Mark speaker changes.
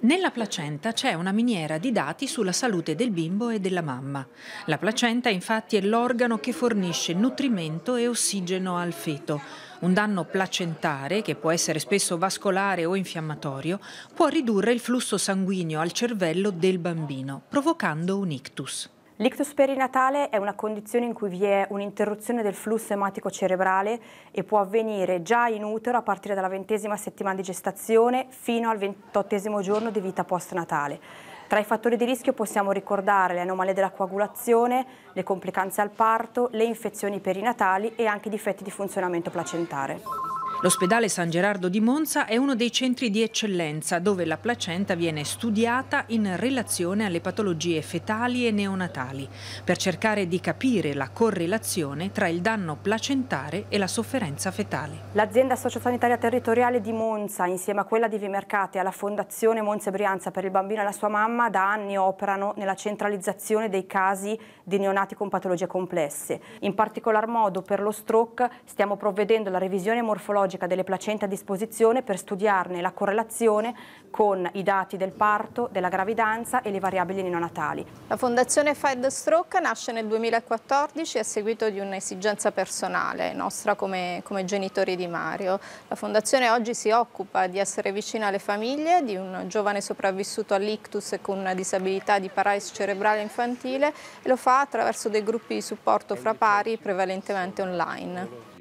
Speaker 1: Nella placenta c'è una miniera di dati sulla salute del bimbo e della mamma. La placenta infatti è l'organo che fornisce nutrimento e ossigeno al feto. Un danno placentare, che può essere spesso vascolare o infiammatorio, può ridurre il flusso sanguigno al cervello del bambino, provocando un ictus.
Speaker 2: L'ictus perinatale è una condizione in cui vi è un'interruzione del flusso ematico cerebrale e può avvenire già in utero a partire dalla ventesima settimana di gestazione fino al ventottesimo giorno di vita postnatale. Tra i fattori di rischio possiamo ricordare le anomalie della coagulazione, le complicanze al parto, le infezioni perinatali e anche i difetti di funzionamento placentare.
Speaker 1: L'ospedale San Gerardo di Monza è uno dei centri di eccellenza dove la placenta viene studiata in relazione alle patologie fetali e neonatali per cercare di capire la correlazione tra il danno placentare e la sofferenza fetale.
Speaker 2: L'azienda sociosanitaria territoriale di Monza insieme a quella di Vimercate e alla Fondazione Monza e Brianza per il bambino e la sua mamma da anni operano nella centralizzazione dei casi di neonati con patologie complesse. In particolar modo per lo stroke stiamo provvedendo alla revisione morfologica biologica delle placente a disposizione per studiarne la correlazione con i dati del parto, della gravidanza
Speaker 3: e le variabili neonatali. La Fondazione Fed Stroke nasce nel 2014 a seguito di un'esigenza personale nostra come, come genitori di Mario. La Fondazione oggi si occupa di essere vicina alle famiglie di un giovane sopravvissuto all'ictus con una disabilità di paralisi cerebrale infantile e lo fa attraverso dei gruppi di supporto fra pari prevalentemente online.